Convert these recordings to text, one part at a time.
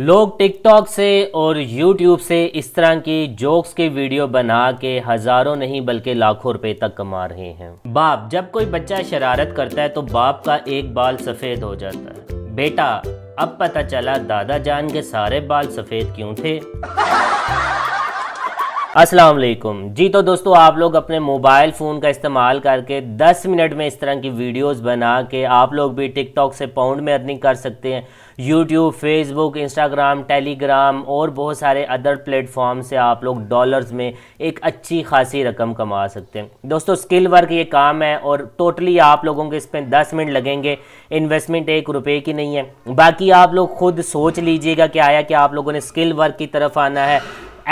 लोग टिकटॉक से और यूट्यूब से इस तरह की जोक्स के वीडियो बना के हजारों नहीं बल्कि लाखों रुपए तक कमा रहे हैं बाप जब कोई बच्चा शरारत करता है तो बाप का एक बाल सफेद हो जाता है बेटा अब पता चला दादा जान के सारे बाल सफेद क्यों थे अस्सलाम वालेकुम जी तो दोस्तों आप लोग अपने मोबाइल फ़ोन का इस्तेमाल करके 10 मिनट में इस तरह की वीडियोस बना के आप लोग भी टिकटॉक से पाउंड में अर्निंग कर सकते हैं यूट्यूब फेसबुक इंस्टाग्राम टेलीग्राम और बहुत सारे अदर प्लेटफॉर्म से आप लोग डॉलर्स में एक अच्छी खासी रकम कमा सकते हैं दोस्तों स्किल वर्क ये काम है और टोटली आप लोगों के इस पर दस मिनट लगेंगे इन्वेस्टमेंट एक रुपये की नहीं है बाकी आप लोग खुद सोच लीजिएगा कि आया कि आप लोगों ने स्किल वर्क की तरफ आना है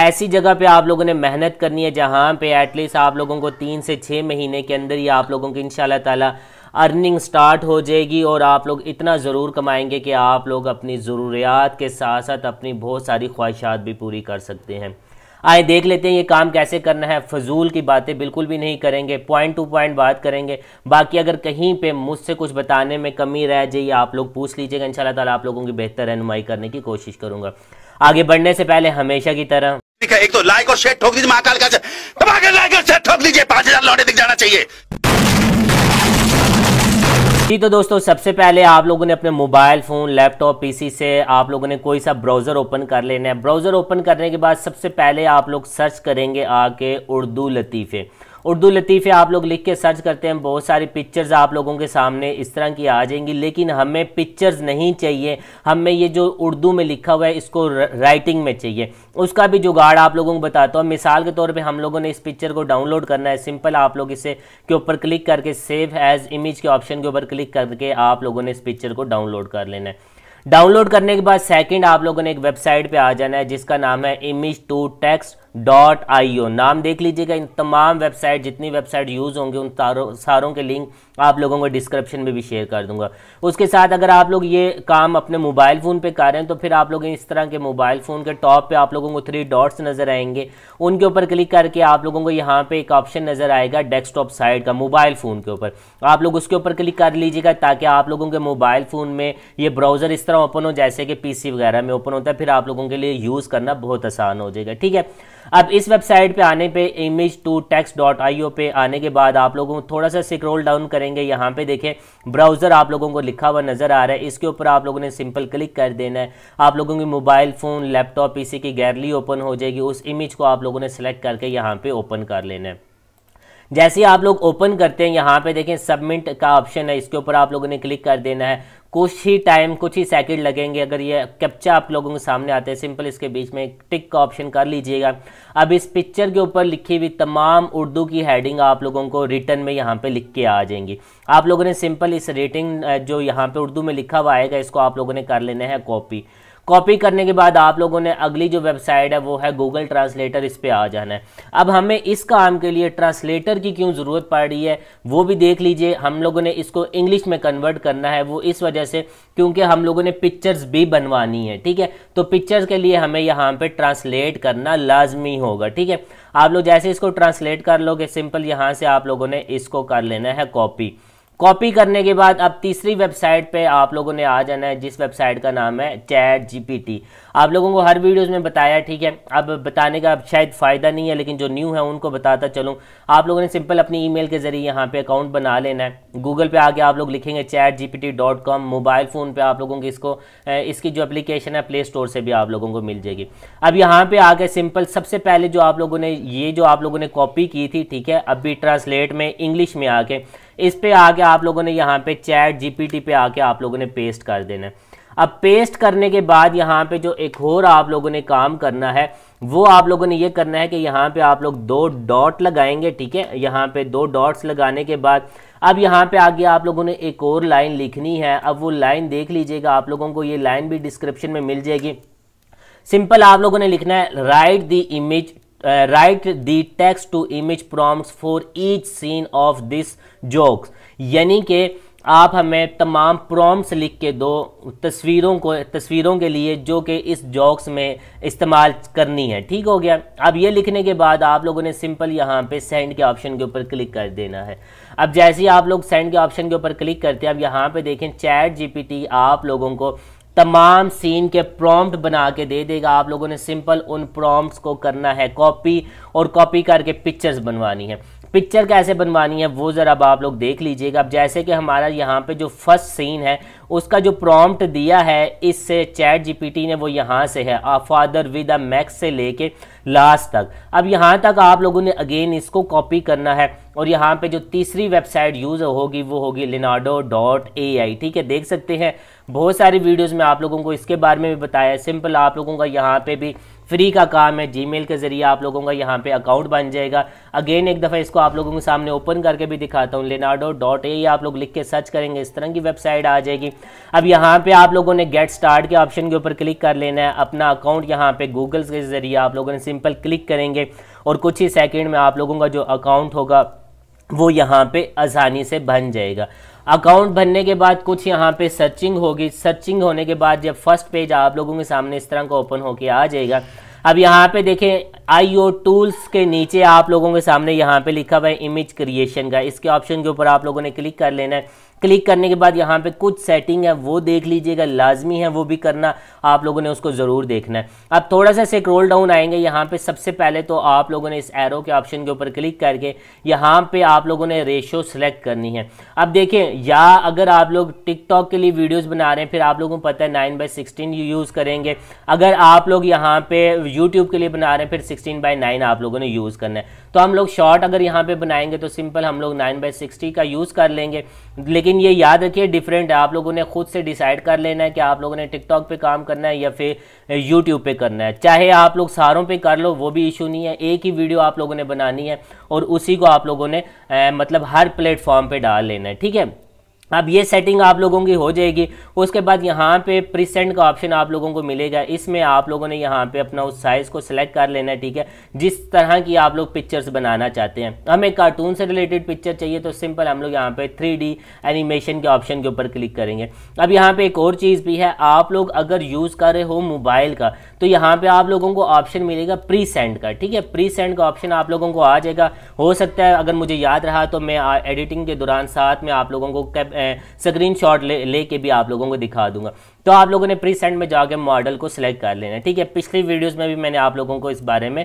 ऐसी जगह पे आप लोगों ने मेहनत करनी है जहाँ पे एटलीस्ट आप लोगों को तीन से छः महीने के अंदर ही आप लोगों की इन ताला अर्निंग स्टार्ट हो जाएगी और आप लोग इतना ज़रूर कमाएंगे कि आप लोग अपनी ज़रूरियात के साथ साथ अपनी बहुत सारी ख्वाहिशात भी पूरी कर सकते हैं आए देख लेते हैं ये काम कैसे करना है फजूल की बातें बिल्कुल भी नहीं करेंगे पॉइंट टू पॉइंट बात करेंगे बाकी अगर कहीं पे मुझसे कुछ बताने में कमी रह जाए आप लोग पूछ लीजिएगा इन ताला आप लोगों की बेहतर रहनुमाई करने की कोशिश करूँगा आगे बढ़ने से पहले हमेशा की तरह ठीक एक तो लाइक और शेयर ठोक दीजिए महाकाल का दबा लाइक और शेयर ठोक दीजिए पांच हजार लौटे दिख जाना चाहिए जी तो दोस्तों सबसे पहले आप लोगों ने अपने मोबाइल फ़ोन लैपटॉप पीसी से आप लोगों ने कोई सा ब्राउज़र ओपन कर लेना है ब्राउज़र ओपन करने के बाद सबसे पहले आप लोग सर्च करेंगे आके उर्दू लतीफ़े उर्दू लतीफ़े आप लोग लिख के सर्च करते हैं बहुत सारी पिक्चर्स आप लोगों के सामने इस तरह की आ जाएंगी लेकिन हमें पिक्चर्स नहीं चाहिए हमें ये जो उर्दू में लिखा हुआ है इसको राइटिंग में चाहिए उसका भी जुगाड़ आप लोगों को बताता हूँ मिसाल के तौर पर हम लोगों ने इस पिक्चर को डाउनलोड करना है सिंपल आप लोग इसे के ऊपर क्लिक करके सेव एज इमेज के ऑप्शन के ऊपर क्लिक करके आप लोगों ने इस पिक्चर को डाउनलोड कर लेना है डाउनलोड करने के बाद सेकंड आप लोगों ने एक वेबसाइट पे आ जाना है जिसका नाम है image to text dot I O नाम देख लीजिएगा इन तमाम वेबसाइट जितनी वेबसाइट यूज़ होंगे उन सारों सारों के लिंक आप लोगों को डिस्क्रिप्शन में भी शेयर कर दूंगा उसके साथ अगर आप लोग ये काम अपने मोबाइल फ़ोन पे कर रहे हैं तो फिर आप लोग इस तरह के मोबाइल फ़ोन के टॉप पे आप लोगों को थ्री डॉट्स नज़र आएंगे उनके ऊपर क्लिक करके आप लोगों को यहाँ पर एक ऑप्शन नज़र आएगा डेस्कटॉप साइड का मोबाइल फ़ोन के ऊपर आप लोग उसके ऊपर क्लिक कर लीजिएगा ताकि आप लोगों के मोबाइल फ़ोन में ये ब्राउज़र इस तरह ओपन हो जैसे कि पी वगैरह में ओपन होता है फिर आप लोगों के लिए यूज़ करना बहुत आसान हो जाएगा ठीक है अब इस वेबसाइट पे आने पे image to text dot I O पे आने के बाद आप लोगों को थोड़ा सा स्क्रोल डाउन करेंगे यहाँ पे देखें ब्राउज़र आप लोगों को लिखा हुआ नज़र आ रहा है इसके ऊपर आप लोगों ने सिंपल क्लिक कर देना है आप लोगों की मोबाइल फ़ोन लैपटॉप इसी की गैलरी ओपन हो जाएगी उस इमेज को आप लोगों ने सेलेक्ट करके यहाँ पे ओपन कर लेना है जैसे आप लोग ओपन करते हैं यहाँ पे देखें सबमिट का ऑप्शन है इसके ऊपर आप लोगों ने क्लिक कर देना है कुछ ही टाइम कुछ ही सेकंड लगेंगे अगर ये कैप्चा आप लोगों के सामने आते हैं सिंपल इसके बीच में एक टिक का ऑप्शन कर लीजिएगा अब इस पिक्चर के ऊपर लिखी हुई तमाम उर्दू की हेडिंग आप लोगों को रिटर्न में यहाँ पे लिख के आ जाएंगी आप लोगों ने सिंपल इस रेटिंग जो यहाँ पे उर्दू में लिखा हुआ आएगा इसको आप लोगों ने कर लेना है कॉपी कॉपी करने के बाद आप लोगों ने अगली जो वेबसाइट है वो है गूगल ट्रांसलेटर इस पर आ जाना है अब हमें इस काम के लिए ट्रांसलेटर की क्यों ज़रूरत पड़ रही है वो भी देख लीजिए हम लोगों ने इसको इंग्लिश में कन्वर्ट करना है वो इस वजह से क्योंकि हम लोगों ने पिक्चर्स भी बनवानी है ठीक है तो पिक्चर्स के लिए हमें यहाँ पर ट्रांसलेट करना लाजमी होगा ठीक है आप लोग जैसे इसको ट्रांसलेट कर लोगे सिंपल यहाँ से आप लोगों ने इसको कर लेना है कॉपी कॉपी करने के बाद अब तीसरी वेबसाइट पे आप लोगों ने आ जाना है जिस वेबसाइट का नाम है चैट जीपीटी आप लोगों को हर वीडियोस में बताया ठीक है अब बताने का अब शायद फ़ायदा नहीं है लेकिन जो न्यू है उनको बताता चलूँ आप लोगों ने सिंपल अपनी ईमेल के ज़रिए यहाँ पे अकाउंट बना लेना है गूगल पे आके आप लोग लिखेंगे चैट जी मोबाइल फ़ोन पर आप लोगों की इसको इसकी जो अप्लीकेशन है प्ले स्टोर से भी आप लोगों को मिल जाएगी अब यहाँ पर आके सिंपल सबसे पहले जो आप लोगों ने ये जो आप लोगों ने कॉपी की थी ठीक है अब ट्रांसलेट में इंग्लिश में आके इस पर आके आप लोगों ने यहाँ पे चैट जीपीटी पे आके आप लोगों ने पेस्ट कर देना है अब पेस्ट करने के बाद यहाँ पे जो एक और आप लोगों ने काम करना है वो आप लोगों ने ये करना है कि यहाँ पे आप लोग दो डॉट लगाएंगे ठीक है यहाँ पे दो डॉट्स लगाने के बाद अब यहाँ पे आगे आप लोगों ने एक और लाइन लिखनी है अब वो लाइन देख लीजिएगा आप लोगों को ये लाइन भी डिस्क्रिप्शन में मिल जाएगी सिंपल आप लोगों ने लिखना है write the image write the text to image prompt for each scene of this jokes यानी कि आप हमें तमाम प्रॉम्प्ट्स लिख के दो तस्वीरों को तस्वीरों के लिए जो कि इस जॉक्स में इस्तेमाल करनी है ठीक हो गया अब ये लिखने के बाद आप लोगों ने सिंपल यहाँ पे सेंड के ऑप्शन के ऊपर क्लिक कर देना है अब जैसे ही आप लोग सेंड के ऑप्शन के ऊपर क्लिक करते हैं अब यहाँ पे देखें चैट जीपीटी आप लोगों को तमाम सीन के प्रॉम्प्ट बना के दे देगा आप लोगों ने सिंपल उन प्रॉम्प्ट्स को करना है कॉपी और कॉपी करके पिक्चर्स बनवानी है पिक्चर कैसे बनवानी है वो ज़रा आप लोग देख लीजिएगा अब जैसे कि हमारा यहाँ पे जो फर्स्ट सीन है उसका जो प्रॉम्प्ट दिया है इससे चैट जीपीटी ने वो यहाँ से है आ फादर विद अ मैक्स से लेके लास्ट तक अब यहाँ तक आप लोगों ने अगेन इसको कॉपी करना है और यहाँ पे जो तीसरी वेबसाइट यूज़ होगी वो होगी लिनाडो डॉट ए आई ठीक है देख सकते हैं बहुत सारी वीडियोज़ में आप लोगों को इसके बारे में भी बताया सिंपल आप लोगों का यहाँ पर भी फ्री का काम है जीमेल के ज़रिए आप लोगों का यहाँ पे अकाउंट बन जाएगा अगेन एक दफ़ा इसको आप लोगों के सामने ओपन करके भी दिखाता हूँ लेनाडो डॉट ए आप लोग लिख के सर्च करेंगे इस तरह की वेबसाइट आ जाएगी अब यहाँ पे आप लोगों ने गेट स्टार्ट के ऑप्शन के ऊपर क्लिक कर लेना है अपना अकाउंट यहाँ पे गूगल के ज़रिए आप लोगों ने सिंपल क्लिक करेंगे और कुछ ही सेकेंड में आप लोगों का जो अकाउंट होगा वो यहाँ पे आसानी से बन जाएगा अकाउंट बनने के बाद कुछ यहाँ पे सर्चिंग होगी सर्चिंग होने के बाद जब फर्स्ट पेज आप लोगों के सामने इस तरह का ओपन होके आ जाएगा अब यहाँ पे देखें आईओ टूल्स के नीचे आप लोगों के सामने यहाँ पे लिखा हुआ है इमेज क्रिएशन का इसके ऑप्शन के ऊपर आप लोगों ने क्लिक कर लेना है क्लिक करने के बाद यहाँ पे कुछ सेटिंग है वो देख लीजिएगा लाजमी है वो भी करना आप लोगों ने उसको ज़रूर देखना है अब थोड़ा सा स्क्रोल डाउन आएंगे यहाँ पे सबसे पहले तो आप लोगों ने इस एरो के ऑप्शन के ऊपर क्लिक करके यहाँ पे आप लोगों ने रेशो सेलेक्ट करनी है अब देखें या अगर आप लोग टिकटॉक के लिए वीडियोज़ बना रहे हैं फिर आप लोगों को पता है नाइन बाई सिक्सटीन यूज़ करेंगे अगर आप लोग यहाँ पे यूट्यूब के लिए बना रहे हैं फिर सिक्सटीन बाई नाइन आप लोगों ने यूज़ करना है तो हम लोग शॉर्ट अगर यहाँ पे बनाएंगे तो सिंपल हम लोग नाइन बाई सिक्सटी का यूज़ कर लेंगे लेकिन ये याद रखिए डिफरेंट है आप लोगों ने खुद से डिसाइड कर लेना है कि आप लोगों ने टिकटॉक पे काम करना है या फिर यूट्यूब पे करना है चाहे आप लोग सारों पे कर लो वो भी इशू नहीं है एक ही वीडियो आप लोगों ने बनानी है और उसी को आप लोगों ने आ, मतलब हर प्लेटफॉर्म पर डाल लेना है ठीक है अब ये सेटिंग आप लोगों की हो जाएगी उसके बाद यहाँ पे प्रीसेंट का ऑप्शन आप लोगों को मिलेगा इसमें आप लोगों ने यहाँ पे अपना उस साइज़ को सिलेक्ट कर लेना है ठीक है जिस तरह की आप लोग पिक्चर्स बनाना चाहते हैं हमें कार्टून से रिलेटेड पिक्चर चाहिए तो सिंपल हम लोग यहाँ पे थ्री एनिमेशन के ऑप्शन के ऊपर क्लिक करेंगे अब यहाँ पे एक और चीज़ भी है आप लोग अगर यूज़ कर रहे हो मोबाइल का तो यहाँ पे आप लोगों को ऑप्शन मिलेगा प्री सेंड का ठीक है प्री सेंड का ऑप्शन आप लोगों को आ जाएगा हो सकता है अगर मुझे याद रहा तो मैं एडिटिंग के दौरान साथ में आप लोगों को स्क्रीन शॉट ले लेके भी आप लोगों को दिखा दूंगा तो आप लोगों ने प्री सेंड में जाके मॉडल को सिलेक्ट कर लेना है ठीक है पिछली वीडियोज में भी मैंने आप लोगों को इस बारे में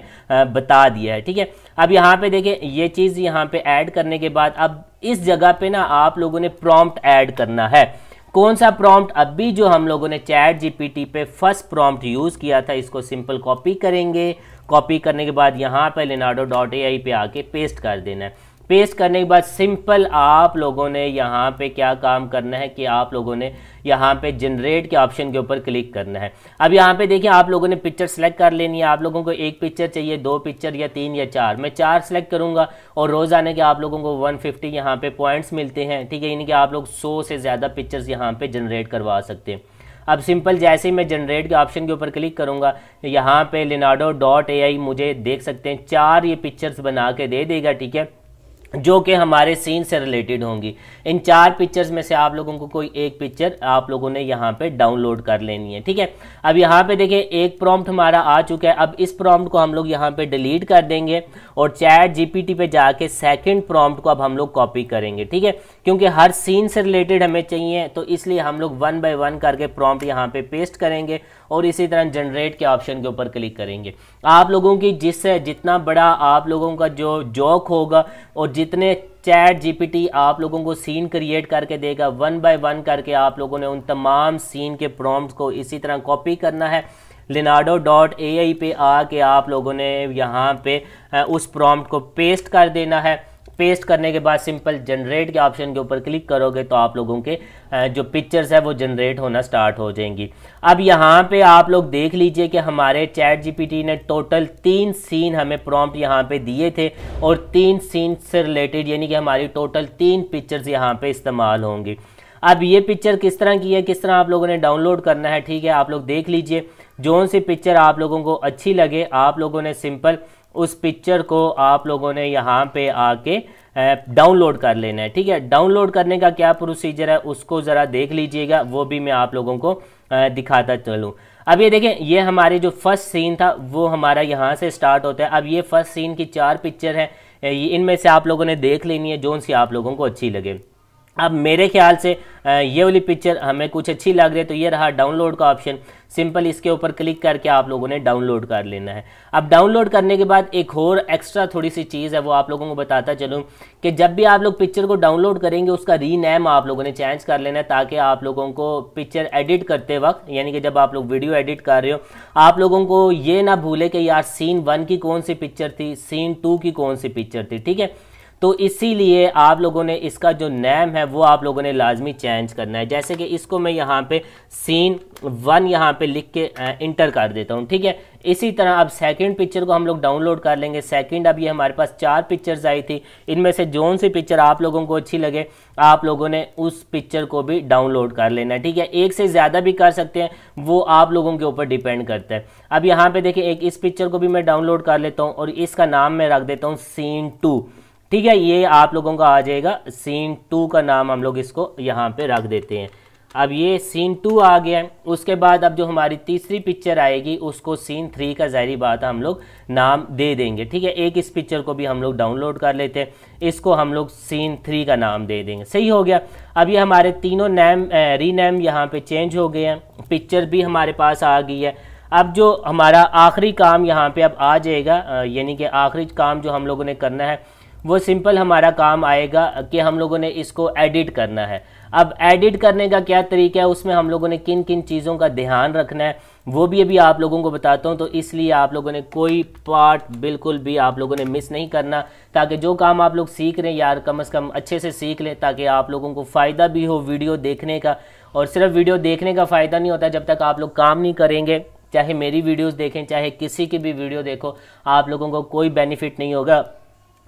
बता दिया है ठीक है अब यहाँ पे देखें ये चीज़ यहाँ पे ऐड करने के बाद अब इस जगह पे ना आप लोगों ने प्रॉम्प्ट ऐड करना है कौन सा प्रॉम्प्ट अभी जो हम लोगों ने चैट जीपीटी पे फर्स्ट प्रॉम्प्ट यूज़ किया था इसको सिंपल कॉपी करेंगे कॉपी करने के बाद यहाँ पर लिनाडो डॉट ए आई पे आके पेस्ट कर देना है पेस्ट करने के बाद सिंपल आप लोगों ने यहाँ पे क्या काम करना है कि आप लोगों ने यहाँ पे जनरेट के ऑप्शन के ऊपर क्लिक करना है अब यहाँ पे देखिए आप लोगों ने पिक्चर सेलेक्ट कर लेनी है आप लोगों को एक पिक्चर चाहिए दो पिक्चर या तीन या चार मैं चार सेलेक्ट करूँगा और रोज़ाना के आप लोगों को 150 फिफ्टी यहाँ पर पॉइंट्स मिलते हैं ठीक है यानी कि आप लोग सौ से ज़्यादा पिक्चर्स यहाँ पर जनरेट करवा सकते हैं अब सिंपल जैसे ही मैं जनरेट के ऑप्शन के ऊपर क्लिक करूँगा यहाँ पे लिनाडो डॉट ए आई मुझे देख सकते हैं चार ये पिक्चर्स बना के दे देगा ठीक है जो कि हमारे सीन से रिलेटेड होंगी इन चार पिक्चर्स में से आप लोगों को कोई एक पिक्चर आप लोगों ने यहाँ पे डाउनलोड कर लेनी है ठीक है अब यहाँ पे देखिए एक प्रॉम्प्ट हमारा आ चुका है अब इस प्रॉम्प्ट को हम लोग यहाँ पे डिलीट कर देंगे और चैट जीपीटी पे जाके सेकंड प्रॉम्प्ट को अब हम लोग कॉपी करेंगे ठीक है क्योंकि हर सीन से रिलेटेड हमें चाहिए तो इसलिए हम लोग वन बाय वन करके प्रॉम्प्ट यहाँ पे पेस्ट करेंगे और इसी तरह जनरेट के ऑप्शन के ऊपर क्लिक करेंगे आप लोगों की जिससे जितना बड़ा आप लोगों का जो जॉक होगा और जितने चैट जीपीटी आप लोगों को सीन क्रिएट करके देगा वन बाय वन करके आप लोगों ने उन तमाम सीन के प्रॉम्प्ट को इसी तरह कॉपी करना है लिनाडो डॉट ए आई पे आके आप लोगों ने यहाँ पे उस प्रॉम्प्ट को पेस्ट कर देना है पेस्ट करने के बाद सिंपल जनरेट के ऑप्शन के ऊपर क्लिक करोगे तो आप लोगों के जो पिक्चर्स है वो जनरेट होना स्टार्ट हो जाएंगी अब यहाँ पे आप लोग देख लीजिए कि हमारे चैट जीपीटी ने टोटल तीन सीन हमें प्रॉम्प्ट यहाँ पे दिए थे और तीन सीन से रिलेटेड यानी कि हमारी टोटल तीन पिक्चर्स यहाँ पे इस्तेमाल होंगी अब ये पिक्चर किस तरह की है किस तरह आप लोगों ने डाउनलोड करना है ठीक है आप लोग देख लीजिए जोन सी पिक्चर आप लोगों को अच्छी लगे आप लोगों ने सिंपल उस पिक्चर को आप लोगों ने यहाँ पे आके डाउनलोड कर लेना है ठीक है डाउनलोड करने का क्या प्रोसीजर है उसको ज़रा देख लीजिएगा वो भी मैं आप लोगों को दिखाता चलूँ अब ये देखें ये हमारे जो फर्स्ट सीन था वो हमारा यहाँ से स्टार्ट होता है अब ये फर्स्ट सीन की चार पिक्चर है इनमें से आप लोगों ने देख लेनी है जोन सी आप लोगों को अच्छी लगे अब मेरे ख्याल से ये वाली पिक्चर हमें कुछ अच्छी लग रही है तो ये रहा डाउनलोड का ऑप्शन सिंपल इसके ऊपर क्लिक करके आप लोगों ने डाउनलोड कर लेना है अब डाउनलोड करने के बाद एक और एक्स्ट्रा थोड़ी सी चीज़ है वो आप लोगों को बताता चलूँ कि जब भी आप लोग पिक्चर को डाउनलोड करेंगे उसका रीनेम आप लोगों ने चेंज कर लेना है ताकि आप लोगों को पिक्चर एडिट करते वक्त यानी कि जब आप लोग वीडियो एडिट कर रहे हो आप लोगों को ये ना भूले कि यार सीन वन की कौन सी पिक्चर थी सीन टू की कौन सी पिक्चर थी ठीक है तो इसीलिए आप लोगों ने इसका जो नेम है वो आप लोगों ने लाजमी चेंज करना है जैसे कि इसको मैं यहाँ पे सीन वन यहाँ पे लिख के इंटर कर देता हूँ ठीक है इसी तरह अब सेकंड पिक्चर को हम लोग डाउनलोड कर लेंगे सेकंड अब ये हमारे पास चार पिक्चर्स आई थी इनमें से जोन सी पिक्चर आप लोगों को अच्छी लगे आप लोगों ने उस पिक्चर को भी डाउनलोड कर लेना है ठीक है एक से ज़्यादा भी कर सकते हैं वो आप लोगों के ऊपर डिपेंड करता है अब यहाँ पे देखिए एक इस पिक्चर को भी मैं डाउनलोड कर लेता हूँ और इसका नाम मैं रख देता हूँ सीन टू ठीक है ये आप लोगों का आ जाएगा सीन टू का नाम हम लोग इसको यहाँ पे रख देते हैं अब ये सीन टू आ गया उसके बाद अब जो हमारी तीसरी पिक्चर आएगी उसको सीन थ्री का ज़हरी बात हम लोग नाम दे देंगे ठीक है एक इस पिक्चर को भी हम लोग डाउनलोड कर लेते हैं इसको हम लोग सीन थ्री का नाम दे देंगे सही हो गया अब ये हमारे तीनों नेम रीनेम यहाँ पे चेंज हो गए हैं पिक्चर भी हमारे पास आ गई है अब जो हमारा आखिरी काम यहाँ पे अब आ जाएगा यानी कि आखिरी काम जो हम लोगों ने करना है वो सिंपल हमारा काम आएगा कि हम लोगों ने इसको एडिट करना है अब एडिट करने का क्या तरीका है उसमें हम लोगों ने किन किन चीज़ों का ध्यान रखना है वो भी अभी आप लोगों को बताता हूँ तो इसलिए आप लोगों ने कोई पार्ट बिल्कुल भी आप लोगों ने मिस नहीं करना ताकि जो काम आप लोग सीख रहे हैं यार कम से कम अच्छे से सीख लें ताकि आप लोगों को फ़ायदा भी हो वीडियो देखने का और सिर्फ वीडियो देखने का फ़ायदा नहीं होता जब तक आप लोग काम नहीं करेंगे चाहे मेरी वीडियोज़ देखें चाहे किसी की भी वीडियो देखो आप लोगों को कोई बेनिफिट नहीं होगा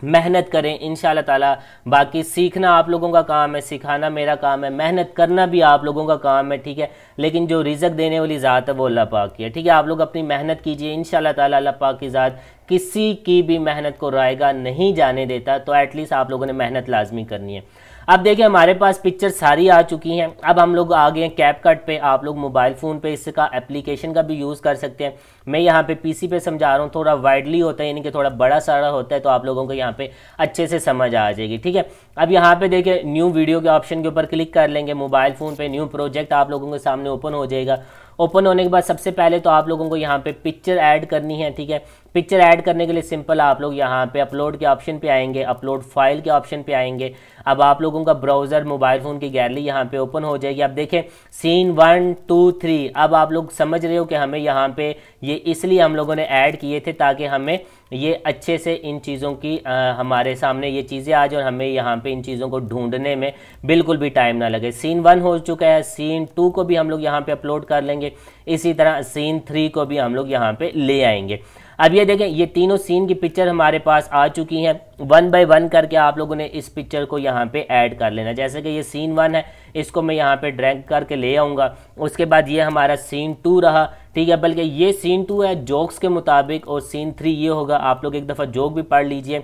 मेहनत करें इन ताला बाकी सीखना आप लोगों का काम है सिखाना मेरा काम है मेहनत करना भी आप लोगों का काम है ठीक है लेकिन जो रिजक देने वाली ज़ात है वो अल्लाह पाक की है ठीक है आप लोग अपनी मेहनत कीजिए इन शाह अल्लाह पाक की ज़ात किसी की भी मेहनत को रायगा नहीं जाने देता तो एटलीस्ट आप लोगों ने मेहनत लाजमी करनी है अब देखिए हमारे पास पिक्चर सारी आ चुकी हैं अब हम लोग आ गए हैं कैप कट पे आप लोग मोबाइल फ़ोन पे इसका एप्लीकेशन का भी यूज़ कर सकते हैं मैं यहाँ पे पीसी पे समझा रहा हूँ थोड़ा वाइडली होता है यानी कि थोड़ा बड़ा सारा होता है तो आप लोगों को यहाँ पे अच्छे से समझ आ जाएगी ठीक है अब यहाँ पे देखिए न्यू वीडियो के ऑप्शन के ऊपर क्लिक कर लेंगे मोबाइल फ़ोन पर न्यू प्रोजेक्ट आप लोगों के सामने ओपन हो जाएगा ओपन होने के बाद सबसे पहले तो आप लोगों को यहाँ पे पिक्चर ऐड करनी है ठीक है पिक्चर ऐड करने के लिए सिंपल आप लोग यहाँ पे अपलोड के ऑप्शन पे आएंगे अपलोड फाइल के ऑप्शन पे आएंगे अब आप लोगों का ब्राउज़र मोबाइल फ़ोन की गैलरी यहाँ पे ओपन हो जाएगी आप देखें सीन वन टू थ्री अब आप लोग समझ रहे हो कि हमें यहाँ पे ये इसलिए हम लोगों ने ऐड किए थे ताकि हमें ये अच्छे से इन चीज़ों की आ, हमारे सामने ये चीज़ें आ जाए और हमें यहाँ पे इन चीज़ों को ढूंढने में बिल्कुल भी टाइम ना लगे सीन वन हो चुका है सीन टू को भी हम लोग यहाँ पे अपलोड कर लेंगे इसी तरह सीन थ्री को भी हम लोग यहाँ पे ले आएंगे अब ये देखें ये तीनों सीन की पिक्चर हमारे पास आ चुकी हैं वन बाय वन करके आप लोगों ने इस पिक्चर को यहाँ पे ऐड कर लेना जैसे कि ये सीन वन है इसको मैं यहाँ पे ड्रैग करके ले आऊँगा उसके बाद ये हमारा सीन टू रहा ठीक है बल्कि ये सीन टू है जोक्स के मुताबिक और सीन थ्री ये होगा आप लोग एक दफ़ा जोक भी पढ़ लीजिए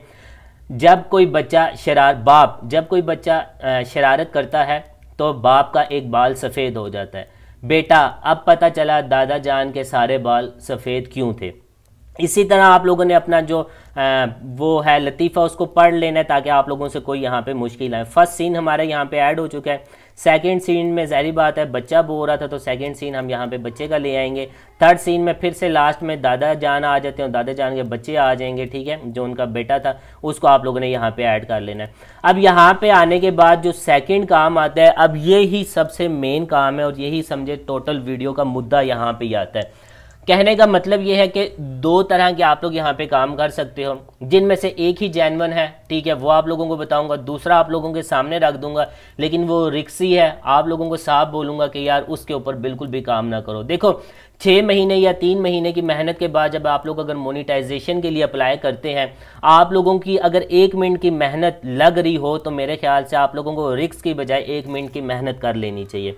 जब कोई बच्चा शरार बाप जब कोई बच्चा शरारत करता है तो बाप का एक बाल सफ़ेद हो जाता है बेटा अब पता चला दादा जान के सारे बाल सफ़ेद क्यों थे इसी तरह आप लोगों ने अपना जो आ, वो है लतीफ़ा उसको पढ़ लेना है ताकि आप लोगों से कोई यहाँ पे मुश्किल आए फर्स्ट सीन हमारे यहाँ पे ऐड हो चुका है सेकंड सीन में जहरी बात है बच्चा बो रहा था तो सेकंड सीन हम यहाँ पे बच्चे का ले आएंगे थर्ड सीन में फिर से लास्ट में दादा जान आ जाते हैं दादा जान के बच्चे आ जाएंगे ठीक है जो उनका बेटा था उसको आप लोगों ने यहाँ पर ऐड कर लेना है अब यहाँ पर आने के बाद जो सेकेंड काम आता है अब ये ही सबसे मेन काम है और यही समझे टोटल वीडियो का मुद्दा यहाँ पर आता है कहने का मतलब ये है कि दो तरह के आप लोग यहाँ पे काम कर सकते हो जिनमें से एक ही जैनवन है ठीक है वो आप लोगों को बताऊंगा दूसरा आप लोगों के सामने रख दूंगा लेकिन वो रिक्सी है आप लोगों को साफ बोलूंगा कि यार उसके ऊपर बिल्कुल भी काम ना करो देखो छः महीने या तीन महीने की मेहनत के बाद जब आप लोग अगर मोनिटाइजेशन के लिए अप्लाई करते हैं आप लोगों की अगर एक मिनट की मेहनत लग रही हो तो मेरे ख्याल से आप लोगों को रिक्स की बजाय एक मिनट की मेहनत कर लेनी चाहिए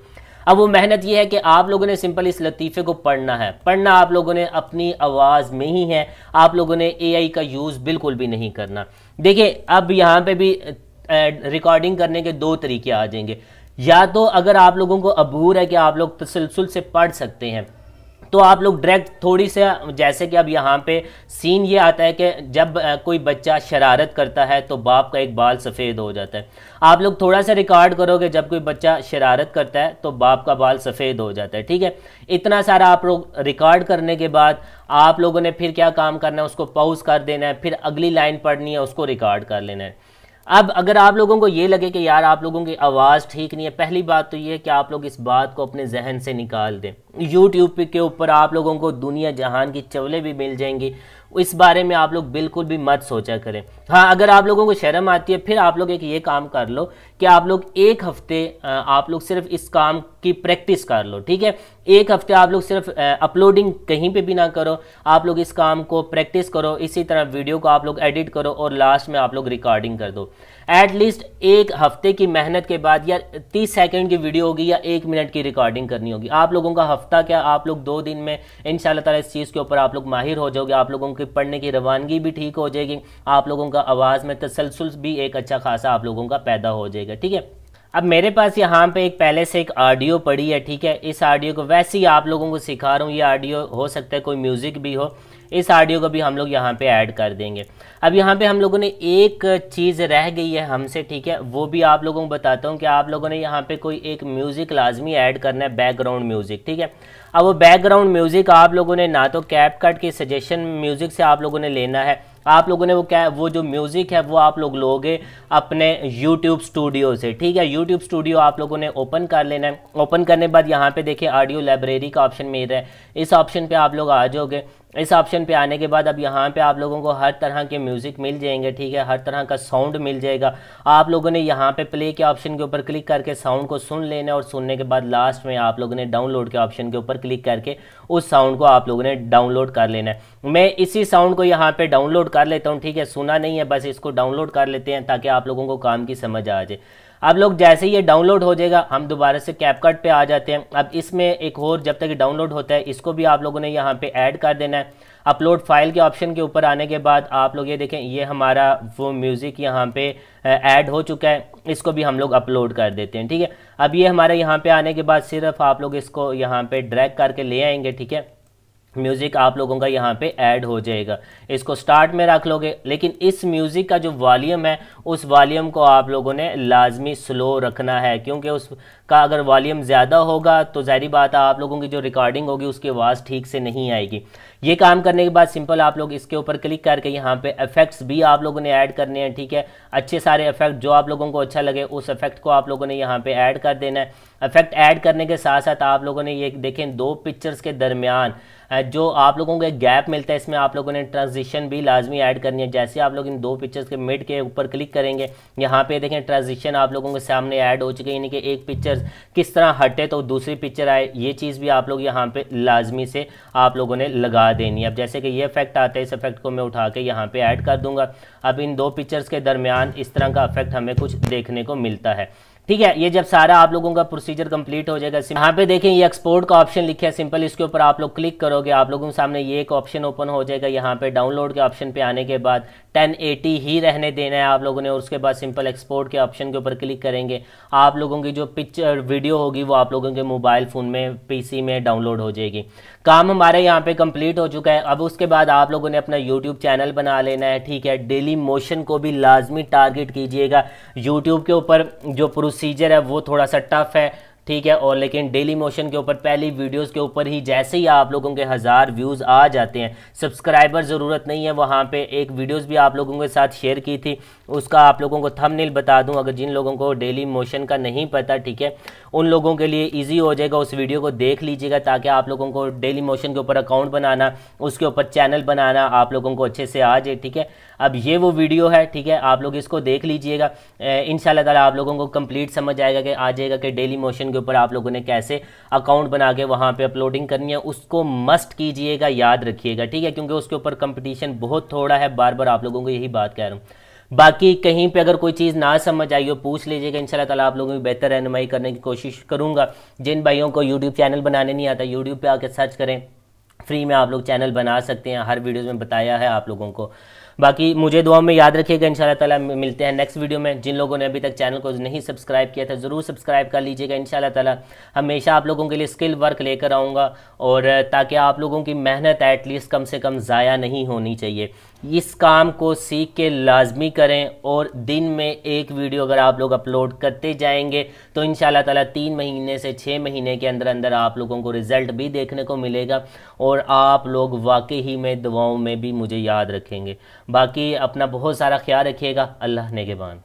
अब वो मेहनत ये है कि आप लोगों ने सिंपल इस लतीफ़े को पढ़ना है पढ़ना आप लोगों ने अपनी आवाज़ में ही है आप लोगों ने एआई का यूज़ बिल्कुल भी नहीं करना देखिए अब यहाँ पे भी रिकॉर्डिंग करने के दो तरीके आ जाएंगे या तो अगर आप लोगों को अबूर है कि आप लोग तसलसल से पढ़ सकते हैं तो आप लोग डायरेक्ट थोड़ी से जैसे कि अब यहाँ पे सीन ये आता है कि जब कोई बच्चा शरारत करता है तो बाप का एक बाल सफ़ेद हो जाता है आप लोग थोड़ा सा रिकॉर्ड करोगे जब कोई बच्चा शरारत करता है तो बाप का बाल सफ़ेद हो जाता है ठीक है इतना सारा आप लोग रिकॉर्ड करने के बाद आप लोगों ने फिर क्या काम करना है उसको पॉज कर देना है फिर अगली लाइन पढ़नी है उसको रिकॉर्ड कर लेना है अब अगर आप लोगों को ये लगे कि यार आप लोगों की आवाज़ ठीक नहीं है पहली बात तो ये कि आप लोग इस बात को अपने जहन से निकाल दें यूट्यूब के ऊपर आप लोगों को दुनिया जहान की चवले भी मिल जाएंगी इस बारे में आप लोग बिल्कुल भी मत सोचा करें हाँ अगर आप लोगों को शर्म आती है फिर आप लोग एक ये काम कर लो कि आप लोग एक हफ्ते आप लोग सिर्फ इस काम की प्रैक्टिस कर लो ठीक है एक हफ्ते आप लोग सिर्फ अपलोडिंग कहीं पे भी ना करो आप लोग इस काम को प्रैक्टिस करो इसी तरह वीडियो को आप लोग एडिट करो और लास्ट में आप लोग रिकॉर्डिंग कर दो एटलीस्ट एक हफ्ते की मेहनत के बाद या तीस सेकंड की वीडियो होगी या एक मिनट की रिकॉर्डिंग करनी होगी आप लोगों का हफ्ता क्या आप लोग दो दिन में इन ताला इस चीज़ के ऊपर आप लोग माहिर हो जाओगे आप लोगों की पढ़ने की रवानगी भी ठीक हो जाएगी आप लोगों का आवाज़ में तसलसल भी एक अच्छा खासा आप लोगों का पैदा हो जाएगा ठीक है अब मेरे पास यहाँ पे एक पहले से एक ऑडियो पड़ी है ठीक है इस ऑडियो को वैसे ही आप लोगों को सिखा रहा हूँ ये ऑडियो हो सकता है कोई म्यूज़िक भी हो इस ऑडियो को भी हम लोग यहाँ पे ऐड कर देंगे अब यहाँ पे हम लोगों ने एक चीज़ रह गई है हमसे ठीक है वो भी आप लोगों को बताता हूँ कि आप लोगों ने यहाँ पे कोई एक म्यूज़िक लाजमी ऐड करना है बैकग्राउंड म्यूज़िक ठीक है अब वो बैकग्राउंड म्यूज़िक आप लोगों ने ना तो कैप कट के सजेशन म्यूज़िक से आप लोगों ने लेना है आप लोगों ने वो क्या वो जो म्यूज़िक है वो आप लोग लोगे अपने यूट्यूब स्टूडियो से ठीक है यूट्यूब स्टूडियो आप लोगों ने ओपन कर लेना है ओपन करने के बाद यहाँ पे देखिए ऑडियो लाइब्रेरी का ऑप्शन मिल रहा है इस ऑप्शन पे आप लोग आ जाओगे इस ऑप्शन पे आने के बाद अब यहाँ पे आप लोगों को हर तरह के म्यूज़िक मिल जाएंगे ठीक है हर तरह का साउंड मिल जाएगा आप लोगों ने यहाँ पे प्ले के ऑप्शन के ऊपर क्लिक करके साउंड को सुन लेना और सुनने के बाद लास्ट में आप लोगों ने डाउनलोड के ऑप्शन के ऊपर क्लिक करके उस साउंड को आप लोगों ने डाउनलोड कर लेना है मैं इसी साउंड को यहाँ पर डाउनलोड कर लेता हूँ ठीक है सुना नहीं है बस इसको डाउनलोड कर लेते हैं ताकि आप लोगों को काम की समझ आ जाए अब लोग जैसे ही ये डाउनलोड हो जाएगा हम दोबारा से कैपकट पे आ जाते हैं अब इसमें एक और जब तक डाउनलोड होता है इसको भी आप लोगों ने यहाँ पे ऐड कर देना है अपलोड फाइल के ऑप्शन के ऊपर आने के बाद आप लोग ये देखें ये हमारा वो म्यूज़िक यहाँ पे ऐड हो चुका है इसको भी हम लोग अपलोड कर देते हैं ठीक है अब ये हमारे यहाँ पर आने के बाद सिर्फ आप लोग इसको यहाँ पर ड्रैक करके ले आएंगे ठीक है म्यूज़िक आप लोगों का यहाँ पे ऐड हो जाएगा इसको स्टार्ट में रख लोगे लेकिन इस म्यूज़िक का जो वॉल्यूम है उस वॉल्यूम को आप लोगों ने लाजमी स्लो रखना है क्योंकि उस का अगर वॉल्यूम ज़्यादा होगा तो जहरी बात है आप लोगों की जो रिकॉर्डिंग होगी उसकी आवाज़ ठीक से नहीं आएगी ये काम करने के बाद सिंपल आप लोग इसके ऊपर क्लिक करके यहाँ पे इफेक्ट्स भी आप लोगों ने ऐड करने हैं ठीक है अच्छे सारे इफेक्ट जो आप लोगों को अच्छा लगे उस इफेक्ट को आप लोगों ने यहाँ पे ऐड कर देना है इफेक्ट ऐड करने के साथ साथ आप लोगों ने ये देखें दो पिक्चर्स के दरमियान जो आप लोगों को एक गैप मिलता है इसमें आप लोगों ने ट्रांजिशन भी लाजमी ऐड करनी है जैसे आप लोग इन दो पिक्चर्स के मिड के ऊपर क्लिक करेंगे यहाँ पे देखें ट्रांजिशन आप लोगों के सामने ऐड हो चुके हैं यानी कि एक पिक्चर पिक्चर्स किस तरह हटे तो दूसरी पिक्चर आए ये चीज़ भी आप लोग यहाँ पे लाजमी से आप लोगों ने लगा देनी है अब जैसे कि ये इफेक्ट आता है इस इफेक्ट को मैं उठा के यहाँ पे ऐड कर दूंगा अब इन दो पिक्चर्स के दरमियान इस तरह का इफेक्ट हमें कुछ देखने को मिलता है ठीक है ये जब सारा आप लोगों का प्रोसीजर कंप्लीट हो जाएगा यहाँ पे देखें ये एक्सपोर्ट का ऑप्शन लिखा है सिंपल इसके ऊपर आप लोग क्लिक करोगे आप लोगों के सामने ये एक ऑप्शन ओपन हो जाएगा यहाँ पे डाउनलोड के ऑप्शन पे आने के बाद 1080 ही रहने देना है आप लोगों ने और उसके बाद सिंपल एक्सपोर्ट के ऑप्शन के ऊपर क्लिक करेंगे आप लोगों की जो पिक्चर वीडियो होगी वो आप लोगों के मोबाइल फ़ोन में पी में डाउनलोड हो जाएगी काम हमारे यहाँ पे कंप्लीट हो चुका है अब उसके बाद आप लोगों ने अपना यूट्यूब चैनल बना लेना है ठीक है डेली मोशन को भी लाजमी टारगेट कीजिएगा यूट्यूब के ऊपर जो प्रोसीजर है वो थोड़ा सा टफ है ठीक है और लेकिन डेली मोशन के ऊपर पहली वीडियोस के ऊपर ही जैसे ही आप लोगों के हज़ार व्यूज़ आ जाते हैं सब्सक्राइबर ज़रूरत नहीं है वहाँ पे एक वीडियोस भी आप लोगों के साथ शेयर की थी उसका आप लोगों को थंबनेल बता दूं अगर जिन लोगों को डेली मोशन का नहीं पता ठीक है उन लोगों के लिए ईजी हो जाएगा उस वीडियो को देख लीजिएगा ताकि आप लोगों को डेली मोशन के ऊपर अकाउंट बनाना उसके ऊपर चैनल बनाना आप लोगों को अच्छे से आ जाए ठीक है अब ये वो वीडियो है ठीक है आप लोग इसको देख लीजिएगा इन तला आप लोगों को कंप्लीट समझ आएगा कि आ जाएगा कि डेली मोशन के ऊपर आप लोगों ने कैसे अकाउंट बना के वहाँ पर अपलोडिंग करनी है उसको मस्ट कीजिएगा याद रखिएगा ठीक है क्योंकि उसके ऊपर कंपटीशन बहुत थोड़ा है बार बार आप लोगों को यही बात कह रहा हूँ बाकी कहीं पे अगर कोई चीज़ ना समझ आई हो पूछ लीजिएगा इंशाल्लाह ताला आप लोगों की बेहतर रहनुमाई करने की कोशिश करूँगा जिन भाइयों को यूट्यूब चैनल बनाने नहीं आता यूट्यूब पर आके सर्च करें फ्री में आप लोग चैनल बना सकते हैं हर वीडियोज़ में बताया है आप लोगों को बाकी मुझे दुआ में याद रखिएगा इन ताला मिलते हैं नेक्स्ट वीडियो में जिन लोगों ने अभी तक चैनल को नहीं सब्सक्राइब किया था ज़रूर सब्सक्राइब कर लीजिएगा इन ताला हमेशा आप लोगों के लिए स्किल वर्क लेकर आऊँगा और ताकि आप लोगों की मेहनत एटलीस्ट कम से कम ज़ाया नहीं होनी चाहिए इस काम को सीख के लाजमी करें और दिन में एक वीडियो अगर आप लोग अपलोड करते जाएंगे तो इन ताला तीन महीने से छः महीने के अंदर अंदर आप लोगों को रिज़ल्ट भी देखने को मिलेगा और आप लोग वाकई ही में दुआओं में भी मुझे याद रखेंगे बाकी अपना बहुत सारा ख्याल रखिएगा अल्लाह नेगेबान